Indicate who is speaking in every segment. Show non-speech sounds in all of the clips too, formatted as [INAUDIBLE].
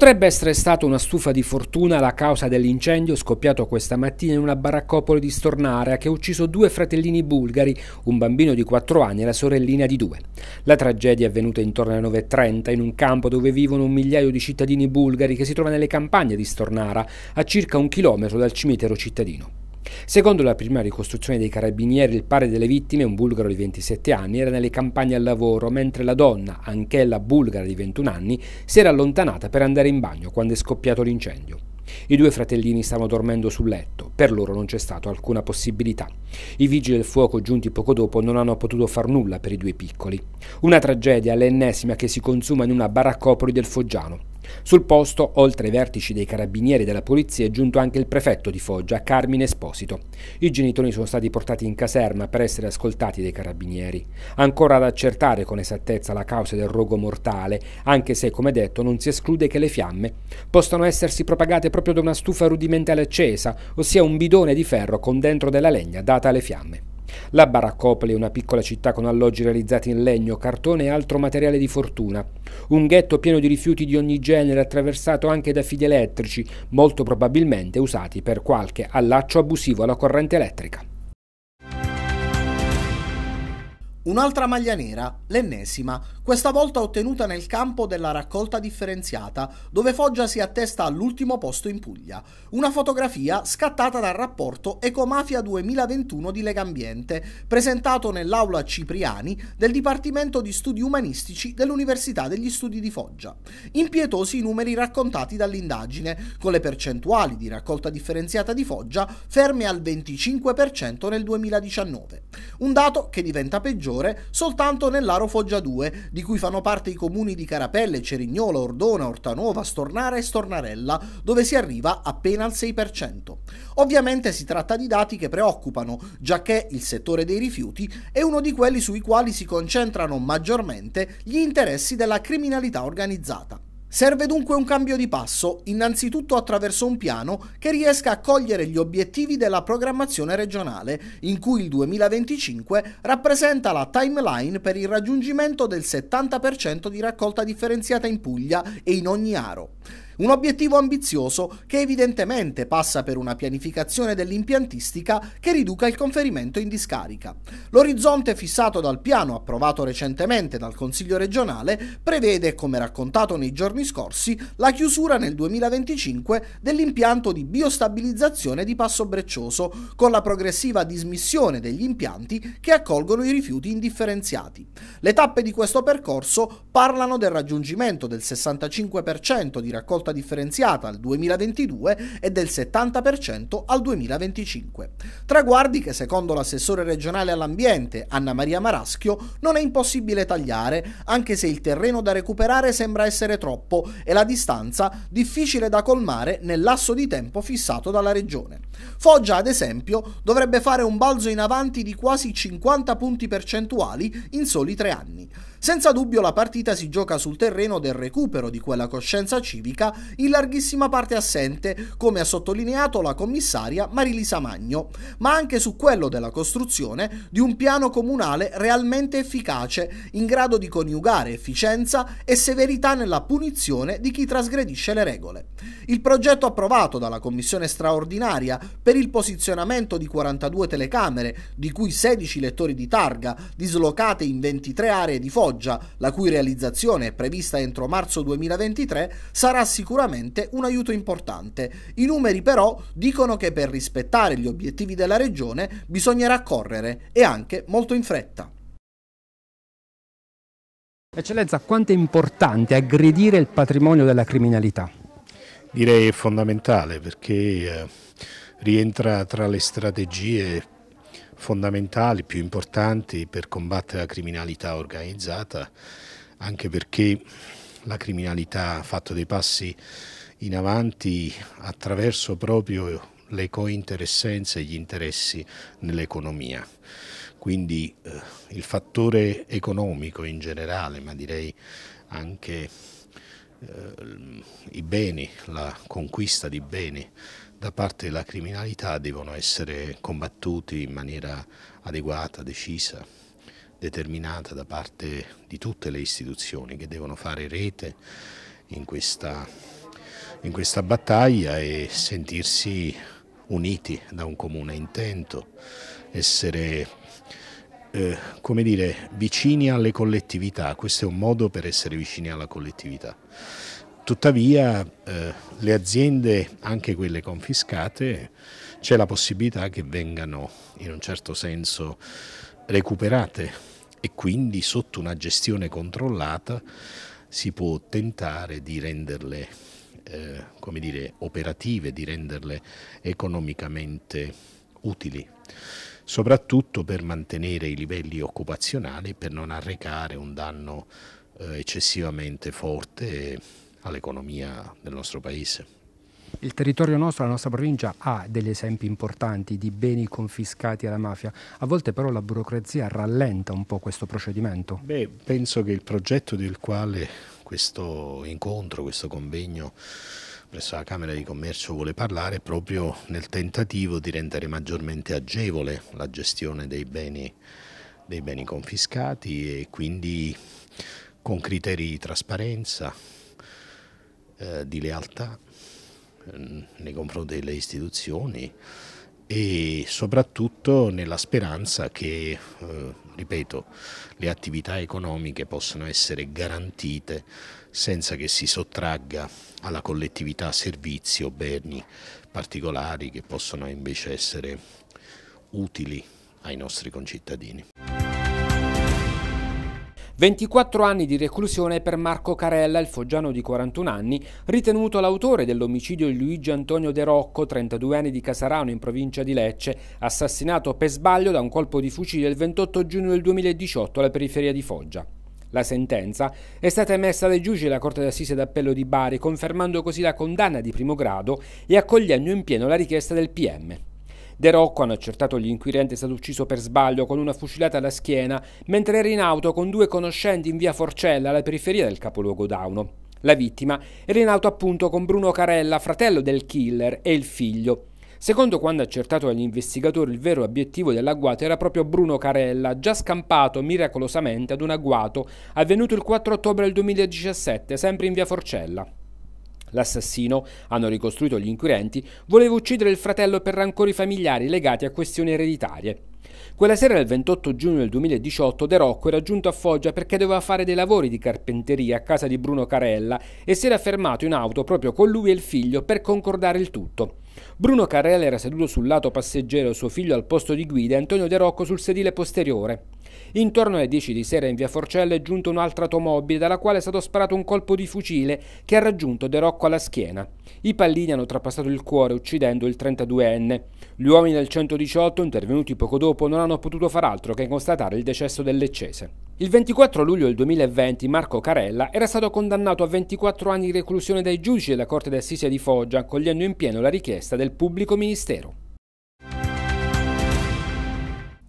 Speaker 1: Potrebbe essere stata una stufa di fortuna la causa dell'incendio scoppiato questa mattina in una baraccopoli di Stornara che ha ucciso due fratellini bulgari, un bambino di 4 anni e la sorellina di 2. La tragedia è avvenuta intorno alle 9.30 in un campo dove vivono un migliaio di cittadini bulgari che si trova nelle campagne di Stornara, a circa un chilometro dal cimitero cittadino. Secondo la prima ricostruzione dei carabinieri, il padre delle vittime, un bulgaro di 27 anni, era nelle campagne al lavoro, mentre la donna, anch'ella bulgara di 21 anni, si era allontanata per andare in bagno quando è scoppiato l'incendio. I due fratellini stavano dormendo sul letto, per loro non c'è stata alcuna possibilità. I vigili del fuoco giunti poco dopo non hanno potuto far nulla per i due piccoli. Una tragedia, l'ennesima, che si consuma in una baraccopoli del Foggiano. Sul posto, oltre ai vertici dei carabinieri e della polizia, è giunto anche il prefetto di Foggia, Carmine Esposito. I genitori sono stati portati in caserma per essere ascoltati dai carabinieri. Ancora ad accertare con esattezza la causa del rogo mortale, anche se, come detto, non si esclude che le fiamme possano essersi propagate proprio da una stufa rudimentale accesa, ossia un bidone di ferro con dentro della legna data alle fiamme. La Baraccopoli è una piccola città con alloggi realizzati in legno, cartone e altro materiale di fortuna. Un ghetto pieno di rifiuti di ogni genere attraversato anche da fili elettrici, molto probabilmente usati per qualche allaccio abusivo alla corrente elettrica.
Speaker 2: Un'altra maglia nera, l'ennesima, questa volta ottenuta nel campo della raccolta differenziata, dove Foggia si attesta all'ultimo posto in Puglia. Una fotografia scattata dal rapporto Ecomafia 2021 di Legambiente, presentato nell'aula Cipriani del Dipartimento di Studi Umanistici dell'Università degli Studi di Foggia. Impietosi i numeri raccontati dall'indagine, con le percentuali di raccolta differenziata di Foggia ferme al 25% nel 2019. Un dato che diventa peggiore soltanto nell'Aro Foggia 2 di di cui fanno parte i comuni di Carapelle, Cerignola, Ordona, Ortanova, Stornara e Stornarella, dove si arriva appena al 6%. Ovviamente si tratta di dati che preoccupano, giacché il settore dei rifiuti è uno di quelli sui quali si concentrano maggiormente gli interessi della criminalità organizzata. Serve dunque un cambio di passo, innanzitutto attraverso un piano che riesca a cogliere gli obiettivi della programmazione regionale, in cui il 2025 rappresenta la timeline per il raggiungimento del 70% di raccolta differenziata in Puglia e in ogni aro. Un obiettivo ambizioso che evidentemente passa per una pianificazione dell'impiantistica che riduca il conferimento in discarica. L'orizzonte fissato dal piano approvato recentemente dal Consiglio regionale prevede, come raccontato nei giorni scorsi, la chiusura nel 2025 dell'impianto di biostabilizzazione di Passo Breccioso, con la progressiva dismissione degli impianti che accolgono i rifiuti indifferenziati. Le tappe di questo percorso parlano del raggiungimento del 65% di raccolta raccolta differenziata al 2022 e del 70% al 2025. Traguardi che secondo l'assessore regionale all'ambiente Anna Maria Maraschio non è impossibile tagliare, anche se il terreno da recuperare sembra essere troppo e la distanza difficile da colmare nel lasso di tempo fissato dalla regione. Foggia, ad esempio, dovrebbe fare un balzo in avanti di quasi 50 punti percentuali in soli tre anni. Senza dubbio la partita si gioca sul terreno del recupero di quella coscienza civica in larghissima parte assente, come ha sottolineato la commissaria Marilisa Magno, ma anche su quello della costruzione di un piano comunale realmente efficace, in grado di coniugare efficienza e severità nella punizione di chi trasgredisce le regole. Il progetto approvato dalla Commissione straordinaria per il posizionamento di 42 telecamere, di cui 16 lettori di targa, dislocate in 23 aree di foglio, Foggia, la cui realizzazione è prevista entro marzo 2023, sarà sicuramente un aiuto importante. I numeri però dicono che per rispettare gli obiettivi della regione bisognerà correre e anche molto in fretta.
Speaker 1: Eccellenza, quanto è importante aggredire il patrimonio della criminalità?
Speaker 3: Direi fondamentale perché eh, rientra tra le strategie fondamentali, più importanti per combattere la criminalità organizzata, anche perché la criminalità ha fatto dei passi in avanti attraverso proprio le cointeressenze e gli interessi nell'economia. Quindi eh, il fattore economico in generale, ma direi anche eh, i beni, la conquista di beni da parte della criminalità devono essere combattuti in maniera adeguata, decisa, determinata da parte di tutte le istituzioni che devono fare rete in questa, in questa battaglia e sentirsi uniti da un comune intento, essere eh, come dire, vicini alle collettività, questo è un modo per essere vicini alla collettività tuttavia eh, le aziende, anche quelle confiscate, c'è la possibilità che vengano in un certo senso recuperate e quindi sotto una gestione controllata si può tentare di renderle eh, come dire, operative, di renderle economicamente utili, soprattutto per mantenere i livelli occupazionali, per non arrecare un danno eh, eccessivamente forte. E, all'economia del nostro paese.
Speaker 1: Il territorio nostro, la nostra provincia, ha degli esempi importanti di beni confiscati alla mafia. A volte però la burocrazia rallenta un po' questo procedimento. Beh, penso che il progetto del quale
Speaker 3: questo incontro, questo convegno presso la Camera di Commercio vuole parlare è proprio nel tentativo di rendere maggiormente agevole la gestione dei beni, dei beni confiscati e quindi con criteri di trasparenza, eh, di lealtà ehm, nei confronti delle istituzioni e soprattutto nella speranza che, eh, ripeto, le attività economiche possano essere garantite senza che si sottragga alla collettività servizi o beni particolari che possono invece essere utili ai nostri concittadini.
Speaker 1: 24 anni di reclusione per Marco Carella, il foggiano di 41 anni, ritenuto l'autore dell'omicidio di Luigi Antonio De Rocco, 32 anni di Casarano in provincia di Lecce, assassinato per sbaglio da un colpo di fucile il 28 giugno del 2018 alla periferia di Foggia. La sentenza è stata emessa dai giudici della Corte d'Assise d'Appello di Bari, confermando così la condanna di primo grado e accogliendo in pieno la richiesta del PM. De Rocco, hanno accertato gli inquirenti, è stato ucciso per sbaglio con una fucilata alla schiena mentre era in auto con due conoscenti in via Forcella alla periferia del capoluogo Dauno. La vittima era in auto appunto con Bruno Carella, fratello del killer, e il figlio. Secondo quanto accertato dagli investigatori, il vero obiettivo dell'agguato era proprio Bruno Carella, già scampato miracolosamente ad un agguato avvenuto il 4 ottobre del 2017, sempre in via Forcella. L'assassino, hanno ricostruito gli inquirenti, voleva uccidere il fratello per rancori familiari legati a questioni ereditarie. Quella sera del 28 giugno del 2018 De Rocco era giunto a Foggia perché doveva fare dei lavori di carpenteria a casa di Bruno Carella e si era fermato in auto proprio con lui e il figlio per concordare il tutto. Bruno Carella era seduto sul lato passeggero, suo figlio al posto di guida e Antonio De Rocco sul sedile posteriore. Intorno alle 10 di sera in via Forcella è giunta un'altra automobile dalla quale è stato sparato un colpo di fucile che ha raggiunto De Rocco alla schiena. I pallini hanno trapassato il cuore uccidendo il 32enne. Gli uomini del 118 intervenuti poco dopo non hanno potuto far altro che constatare il decesso del leccese. Il 24 luglio del 2020 Marco Carella era stato condannato a 24 anni di reclusione dai giudici della Corte d'Assise di Foggia, accogliendo in pieno la richiesta del
Speaker 2: pubblico ministero.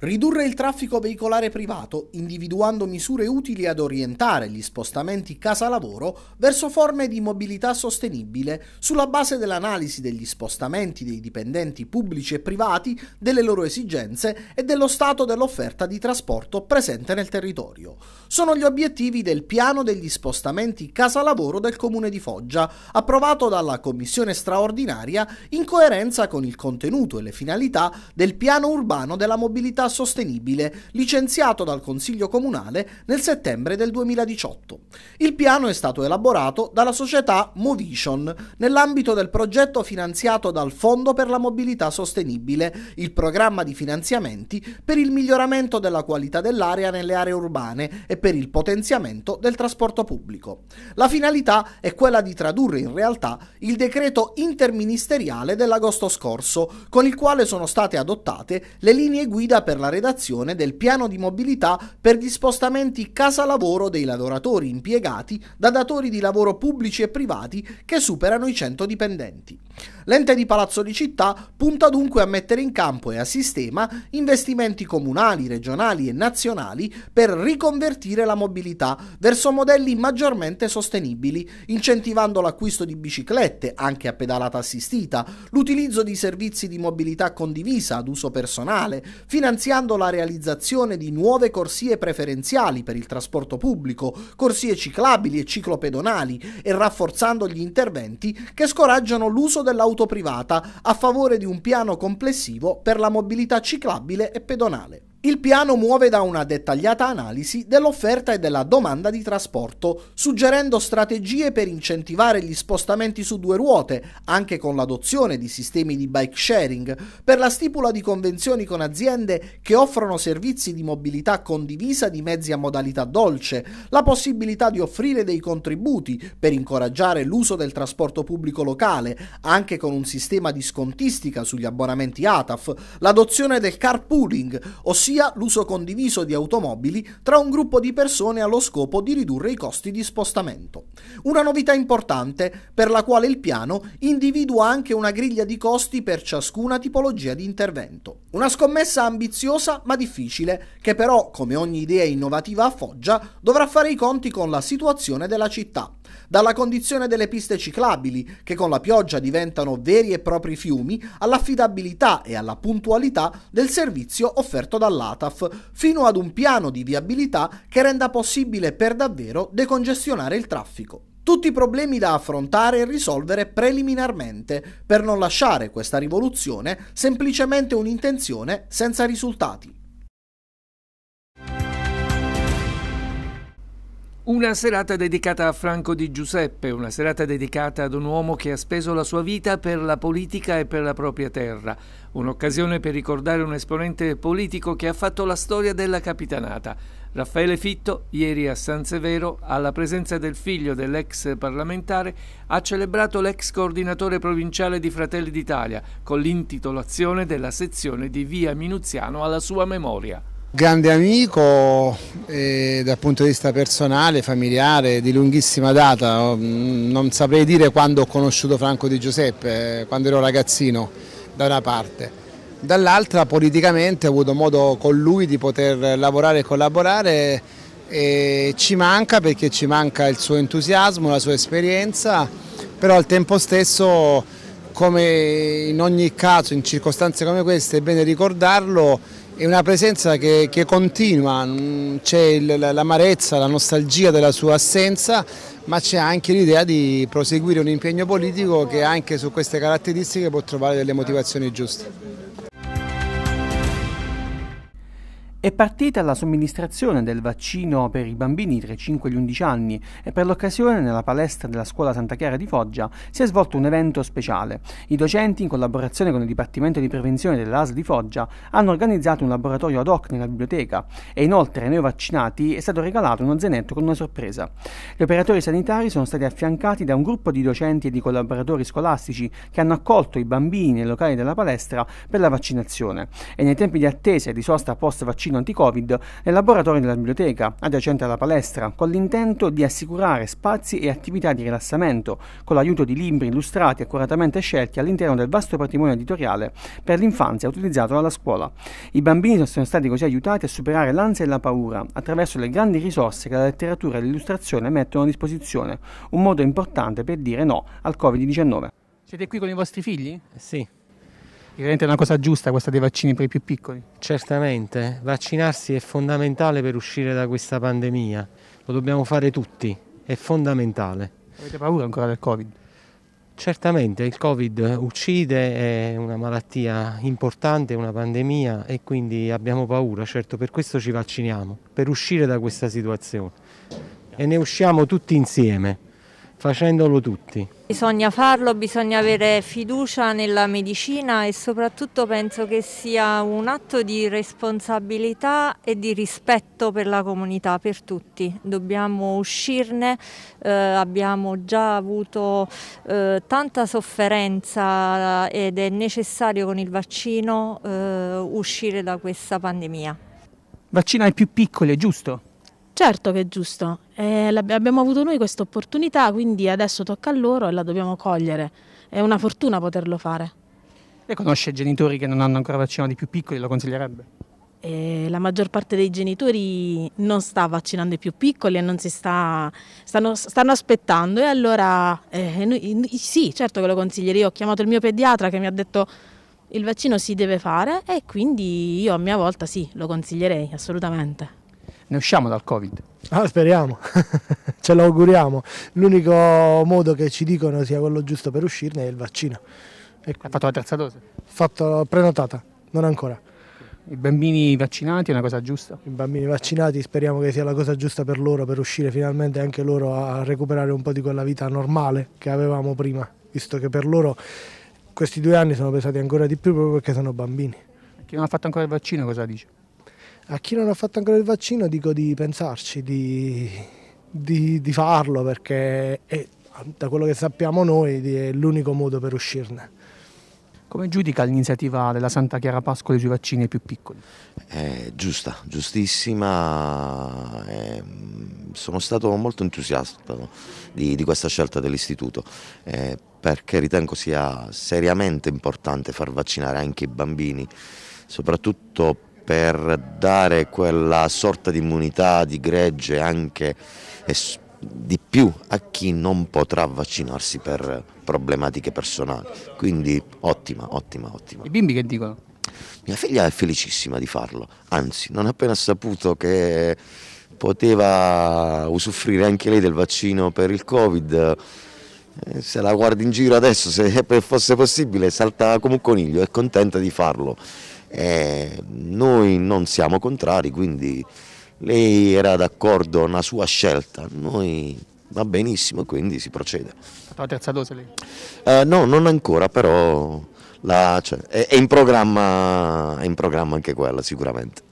Speaker 2: Ridurre il traffico veicolare privato, individuando misure utili ad orientare gli spostamenti casa-lavoro verso forme di mobilità sostenibile sulla base dell'analisi degli spostamenti dei dipendenti pubblici e privati, delle loro esigenze e dello stato dell'offerta di trasporto presente nel territorio. Sono gli obiettivi del piano degli spostamenti casa-lavoro del Comune di Foggia, approvato dalla Commissione straordinaria in coerenza con il contenuto e le finalità del piano urbano della mobilità sostenibile, licenziato dal Consiglio Comunale nel settembre del 2018. Il piano è stato elaborato dalla società Movision nell'ambito del progetto finanziato dal Fondo per la Mobilità Sostenibile, il programma di finanziamenti per il miglioramento della qualità dell'aria nelle aree urbane e per il potenziamento del trasporto pubblico. La finalità è quella di tradurre in realtà il decreto interministeriale dell'agosto scorso, con il quale sono state adottate le linee guida per per la redazione del piano di mobilità per gli spostamenti casa-lavoro dei lavoratori impiegati da datori di lavoro pubblici e privati che superano i 100 dipendenti. L'ente di Palazzo di Città punta dunque a mettere in campo e a sistema investimenti comunali, regionali e nazionali per riconvertire la mobilità verso modelli maggiormente sostenibili, incentivando l'acquisto di biciclette, anche a pedalata assistita, l'utilizzo di servizi di mobilità condivisa ad uso personale, finanziamenti finanziando la realizzazione di nuove corsie preferenziali per il trasporto pubblico, corsie ciclabili e ciclopedonali e rafforzando gli interventi che scoraggiano l'uso dell'auto privata a favore di un piano complessivo per la mobilità ciclabile e pedonale. Il piano muove da una dettagliata analisi dell'offerta e della domanda di trasporto, suggerendo strategie per incentivare gli spostamenti su due ruote, anche con l'adozione di sistemi di bike sharing, per la stipula di convenzioni con aziende che offrono servizi di mobilità condivisa di mezzi a modalità dolce, la possibilità di offrire dei contributi per incoraggiare l'uso del trasporto pubblico locale, anche con un sistema di scontistica sugli abbonamenti ATAF, l'adozione del carpooling, ossia ossia l'uso condiviso di automobili tra un gruppo di persone allo scopo di ridurre i costi di spostamento. Una novità importante per la quale il piano individua anche una griglia di costi per ciascuna tipologia di intervento. Una scommessa ambiziosa ma difficile, che però, come ogni idea innovativa a Foggia, dovrà fare i conti con la situazione della città dalla condizione delle piste ciclabili, che con la pioggia diventano veri e propri fiumi, all'affidabilità e alla puntualità del servizio offerto dall'Aula dall'ATAF fino ad un piano di viabilità che renda possibile per davvero decongestionare il traffico. Tutti problemi da affrontare e risolvere preliminarmente per non lasciare questa rivoluzione semplicemente un'intenzione senza risultati.
Speaker 1: Una serata dedicata a Franco Di
Speaker 4: Giuseppe, una serata dedicata ad un uomo che ha speso la sua vita per la politica e per la propria terra, un'occasione per ricordare un esponente politico che ha fatto la storia della capitanata. Raffaele Fitto, ieri a San Severo, alla presenza del figlio dell'ex parlamentare, ha celebrato l'ex coordinatore provinciale di Fratelli d'Italia con l'intitolazione della sezione di Via Minuziano alla sua memoria.
Speaker 2: Grande amico eh, dal punto di vista personale, familiare, di lunghissima data, oh, mm, non saprei dire quando ho conosciuto Franco Di Giuseppe, eh, quando ero ragazzino da una parte. Dall'altra politicamente ho avuto modo con lui di poter lavorare e collaborare e ci manca perché ci manca il suo entusiasmo, la sua esperienza, però al tempo stesso come in ogni caso, in circostanze come queste, è bene ricordarlo è una presenza che, che continua, mm, c'è l'amarezza, la nostalgia della sua assenza, ma c'è anche l'idea di proseguire un impegno politico che anche su queste caratteristiche può trovare delle motivazioni giuste. È partita
Speaker 4: la somministrazione del vaccino per i bambini tra i 5 e gli 11 anni e per l'occasione nella palestra della scuola Santa Chiara di Foggia si è svolto un evento speciale. I docenti, in collaborazione con il Dipartimento di Prevenzione dell'AS di Foggia, hanno organizzato un laboratorio ad hoc nella biblioteca e inoltre ai neovaccinati è stato regalato uno zenetto con una sorpresa. Gli operatori sanitari sono stati affiancati da un gruppo di docenti e di collaboratori scolastici che hanno accolto i bambini nei locali della palestra per la vaccinazione e nei tempi di attesa e di sosta post-vaccinazione vaccino anti-Covid nel laboratorio della biblioteca, adiacente alla palestra, con l'intento di assicurare spazi e attività di rilassamento, con l'aiuto di libri illustrati accuratamente scelti all'interno del vasto patrimonio editoriale per l'infanzia utilizzato dalla scuola. I bambini sono stati così aiutati a superare l'ansia e la paura attraverso le grandi risorse che la letteratura e l'illustrazione mettono a disposizione, un modo importante per dire no al Covid-19. Siete qui con i vostri figli? Sì. Ovviamente è una cosa giusta questa dei vaccini per i più piccoli. Certamente, vaccinarsi è fondamentale per uscire da questa pandemia, lo dobbiamo fare tutti, è fondamentale. Avete paura ancora del Covid? Certamente, il Covid uccide, è una malattia importante, una pandemia e quindi abbiamo paura, certo per questo ci vacciniamo, per uscire da questa situazione e ne usciamo tutti insieme facendolo tutti.
Speaker 5: Bisogna farlo, bisogna avere fiducia nella medicina e soprattutto penso che sia un atto di responsabilità e di rispetto per la comunità, per tutti. Dobbiamo uscirne, eh, abbiamo già avuto eh, tanta sofferenza ed è necessario con il vaccino eh, uscire da questa pandemia.
Speaker 4: Vaccina ai più piccoli, è giusto?
Speaker 5: Certo che è giusto, eh, abbiamo avuto noi questa opportunità, quindi adesso tocca a loro e la dobbiamo cogliere. È una fortuna poterlo fare. Lei
Speaker 4: conosce genitori che non hanno ancora vaccinato i più piccoli, lo consiglierebbe?
Speaker 5: Eh, la maggior parte dei genitori non sta vaccinando i più piccoli e non si sta, stanno, stanno aspettando e allora eh, noi, sì, certo che lo consiglierei. Ho chiamato il mio pediatra che mi ha detto il vaccino si deve fare e quindi io a mia volta sì, lo consiglierei assolutamente
Speaker 4: ne usciamo dal Covid. Ah, speriamo, [LAUGHS] ce l'auguriamo. L'unico
Speaker 3: modo che ci dicono sia quello giusto per uscirne è il vaccino. Ecco. Ha
Speaker 4: fatto la terza dose?
Speaker 3: Fatto prenotata, non ancora.
Speaker 4: I bambini vaccinati è una cosa giusta? I
Speaker 3: bambini vaccinati speriamo che sia la cosa giusta per loro, per uscire finalmente anche loro a recuperare un po' di quella vita normale che avevamo prima, visto che per loro questi due anni sono pesati ancora di più proprio perché sono bambini.
Speaker 4: Chi non ha fatto ancora il vaccino cosa dice?
Speaker 3: A chi non ha fatto ancora il vaccino dico di pensarci, di, di, di farlo perché è, da quello che sappiamo noi è l'unico modo per uscirne.
Speaker 4: Come giudica l'iniziativa della Santa Chiara Pascoli sui vaccini più piccoli?
Speaker 6: Eh, giusta, giustissima. Eh, sono stato molto entusiasta di, di questa scelta dell'istituto eh, perché ritengo sia seriamente importante far vaccinare anche i bambini, soprattutto per dare quella sorta di immunità di gregge anche eh, di più a chi non potrà vaccinarsi per problematiche personali. Quindi ottima, ottima, ottima.
Speaker 4: I bimbi che dicono?
Speaker 6: Mia figlia è felicissima di farlo, anzi non appena saputo che poteva usufruire anche lei del vaccino per il Covid, eh, se la guardi in giro adesso, se [LAUGHS] fosse possibile, salta come un coniglio, è contenta di farlo. Eh, noi non siamo contrari, quindi lei era d'accordo, una sua scelta, noi va benissimo, quindi si procede. Ha
Speaker 4: fatto La terza dose lei?
Speaker 6: Eh, no, non ancora, però la, cioè, è, è, in programma, è in programma anche quella sicuramente.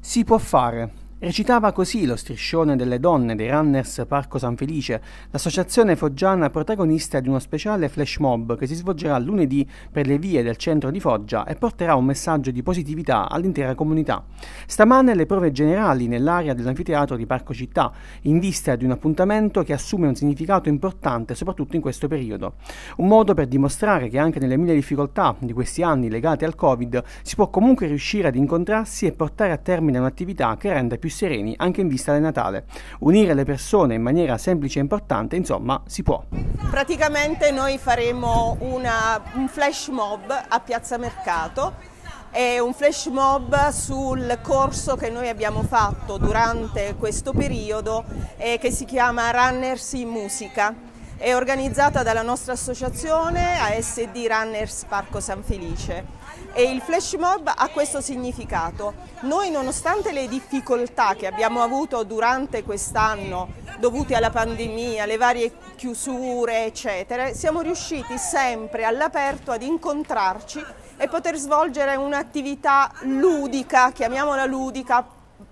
Speaker 4: Si può fare, Recitava così lo striscione delle donne dei Runners Parco San Felice, l'associazione foggiana protagonista di uno speciale flash mob che si svolgerà lunedì per le vie del centro di Foggia e porterà un messaggio di positività all'intera comunità. Stamane le prove generali nell'area dell'anfiteatro di Parco Città, in vista di un appuntamento che assume un significato importante soprattutto in questo periodo. Un modo per dimostrare che anche nelle mille difficoltà di questi anni legate al Covid si può comunque riuscire ad incontrarsi e portare a termine un'attività che rende più più sereni anche in vista del Natale. Unire le persone in maniera semplice e importante, insomma, si può.
Speaker 5: Praticamente noi faremo una, un flash mob a Piazza Mercato è un flash mob sul corso che noi abbiamo fatto durante questo periodo eh, che si chiama Runners in Musica. È organizzata dalla nostra associazione ASD Runners Parco San Felice e il flash mob ha questo significato. Noi nonostante le difficoltà che abbiamo avuto durante quest'anno dovute alla pandemia, alle varie chiusure eccetera, siamo riusciti sempre all'aperto ad incontrarci e poter svolgere un'attività ludica, chiamiamola ludica,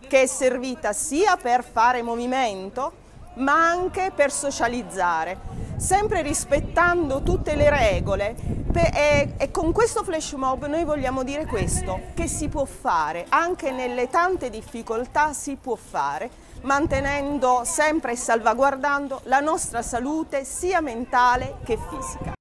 Speaker 5: che è servita sia per fare movimento ma anche per socializzare, sempre rispettando tutte le regole e, e con questo flash mob noi vogliamo dire questo, che si può fare, anche nelle tante difficoltà si può fare, mantenendo sempre e salvaguardando la nostra salute sia mentale che fisica.